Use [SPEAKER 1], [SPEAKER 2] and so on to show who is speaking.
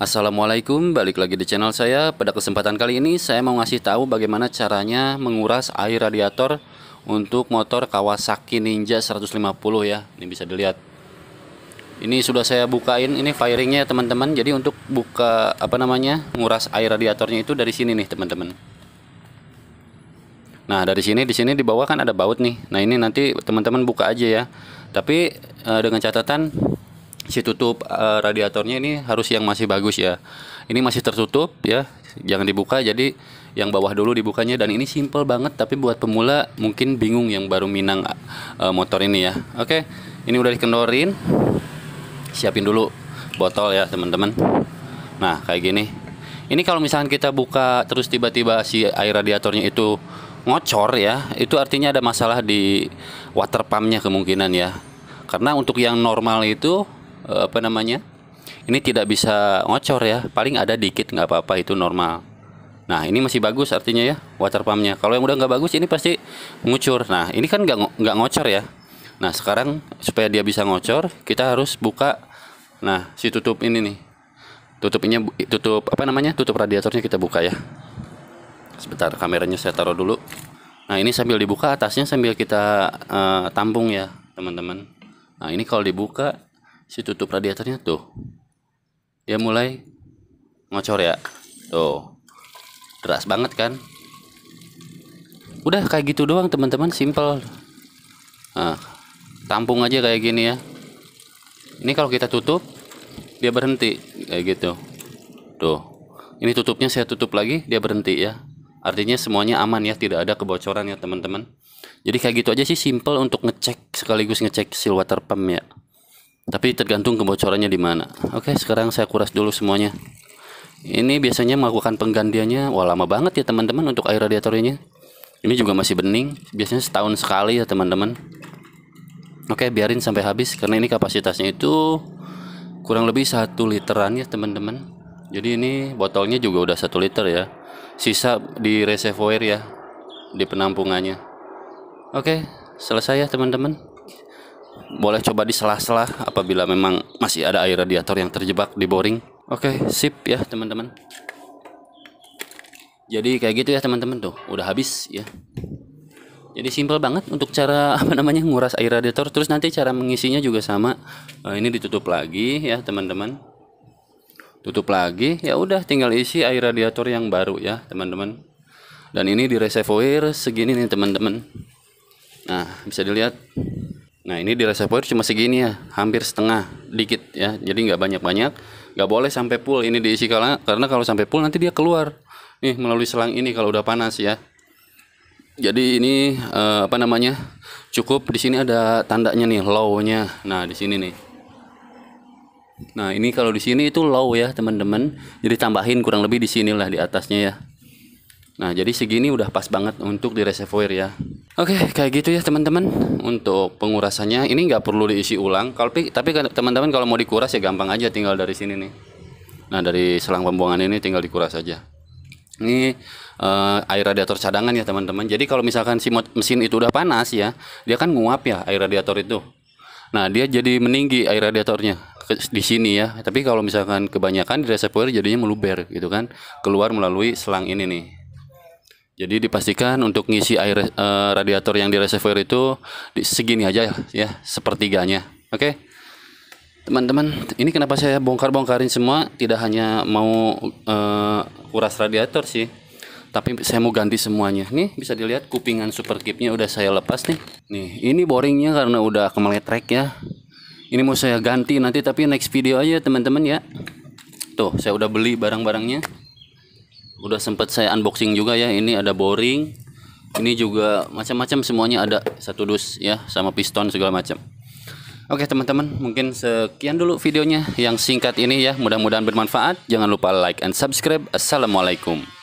[SPEAKER 1] Assalamualaikum, balik lagi di channel saya. Pada kesempatan kali ini saya mau ngasih tahu bagaimana caranya menguras air radiator untuk motor Kawasaki Ninja 150 ya. Ini bisa dilihat. Ini sudah saya bukain ini firingnya teman-teman. Jadi untuk buka apa namanya? menguras air radiatornya itu dari sini nih, teman-teman. Nah, dari sini di sini di bawah kan ada baut nih. Nah, ini nanti teman-teman buka aja ya. Tapi eh, dengan catatan si tutup uh, radiatornya ini harus yang masih bagus ya. Ini masih tertutup ya, jangan dibuka. Jadi yang bawah dulu dibukanya dan ini simple banget tapi buat pemula mungkin bingung yang baru minang uh, motor ini ya. Oke, ini udah dikendorin. Siapin dulu botol ya teman-teman. Nah kayak gini. Ini kalau misalkan kita buka terus tiba-tiba si air radiatornya itu ngocor ya, itu artinya ada masalah di water pumpnya kemungkinan ya. Karena untuk yang normal itu Eh, apa namanya ini tidak bisa ngocor ya paling ada dikit nggak apa-apa itu normal nah ini masih bagus artinya ya water pumpnya kalau yang udah nggak bagus ini pasti ngucur nah ini kan nggak nggak ngocor ya nah sekarang supaya dia bisa ngocor kita harus buka nah si tutup ini nih tutupnya tutup apa namanya tutup radiatornya kita buka ya sebentar kameranya saya taruh dulu nah ini sambil dibuka atasnya sambil kita uh, tampung ya teman-teman nah ini kalau dibuka si tutup radiatornya tuh dia mulai ngocor ya tuh deras banget kan udah kayak gitu doang teman-teman simple nah, tampung aja kayak gini ya ini kalau kita tutup dia berhenti kayak gitu tuh ini tutupnya saya tutup lagi dia berhenti ya artinya semuanya aman ya tidak ada kebocoran ya teman-teman jadi kayak gitu aja sih simple untuk ngecek sekaligus ngecek seal water pump ya tapi tergantung kebocorannya di mana. Oke, sekarang saya kuras dulu semuanya. Ini biasanya melakukan penggantiannya, wah lama banget ya teman-teman untuk air radiatornya. Ini juga masih bening, biasanya setahun sekali ya teman-teman. Oke, biarin sampai habis karena ini kapasitasnya itu kurang lebih satu literan ya teman-teman. Jadi ini botolnya juga udah satu liter ya. Sisa di reservoir ya, di penampungannya. Oke, selesai ya teman-teman boleh coba sela sela apabila memang masih ada air radiator yang terjebak di boring. Oke, okay, sip ya teman-teman. Jadi kayak gitu ya teman-teman tuh, udah habis ya. Jadi simpel banget untuk cara apa namanya nguras air radiator. Terus nanti cara mengisinya juga sama. Nah, ini ditutup lagi ya teman-teman. Tutup lagi, ya udah tinggal isi air radiator yang baru ya teman-teman. Dan ini di reservoir segini nih teman-teman. Nah bisa dilihat Nah ini di reservoir cuma segini ya, hampir setengah, dikit ya. Jadi nggak banyak-banyak, nggak boleh sampai full ini diisi karena karena kalau sampai full nanti dia keluar nih melalui selang ini kalau udah panas ya. Jadi ini eh, apa namanya cukup di sini ada tandanya nih low-nya. Nah di sini nih. Nah ini kalau di sini itu low ya teman-teman. Jadi tambahin kurang lebih di sinilah di atasnya ya. Nah, jadi segini udah pas banget untuk di reservoir ya. Oke, okay, kayak gitu ya teman-teman. Untuk pengurasannya ini nggak perlu diisi ulang. Kalau tapi kan, teman-teman kalau mau dikuras ya gampang aja tinggal dari sini nih. Nah, dari selang pembuangan ini tinggal dikuras aja. Ini uh, air radiator cadangan ya teman-teman. Jadi kalau misalkan si mesin itu udah panas ya, dia kan nguap ya air radiator itu. Nah, dia jadi meninggi air radiatornya di sini ya. Tapi kalau misalkan kebanyakan di reservoir jadinya meluber gitu kan, keluar melalui selang ini nih. Jadi dipastikan untuk ngisi air uh, radiator yang di reservoir itu di, segini aja ya, sepertiganya. Oke. Okay? Teman-teman, ini kenapa saya bongkar-bongkarin semua, tidak hanya mau uh, kuras radiator sih, tapi saya mau ganti semuanya. Nih, bisa dilihat kupingan super udah saya lepas nih. Nih, ini boringnya karena udah kemeletrek ya. Ini mau saya ganti nanti tapi next video aja teman-teman ya. Tuh, saya udah beli barang-barangnya udah sempat saya unboxing juga ya ini ada boring ini juga macam-macam semuanya ada satu dus ya sama piston segala macam Oke teman-teman mungkin sekian dulu videonya yang singkat ini ya mudah-mudahan bermanfaat jangan lupa like and subscribe Assalamualaikum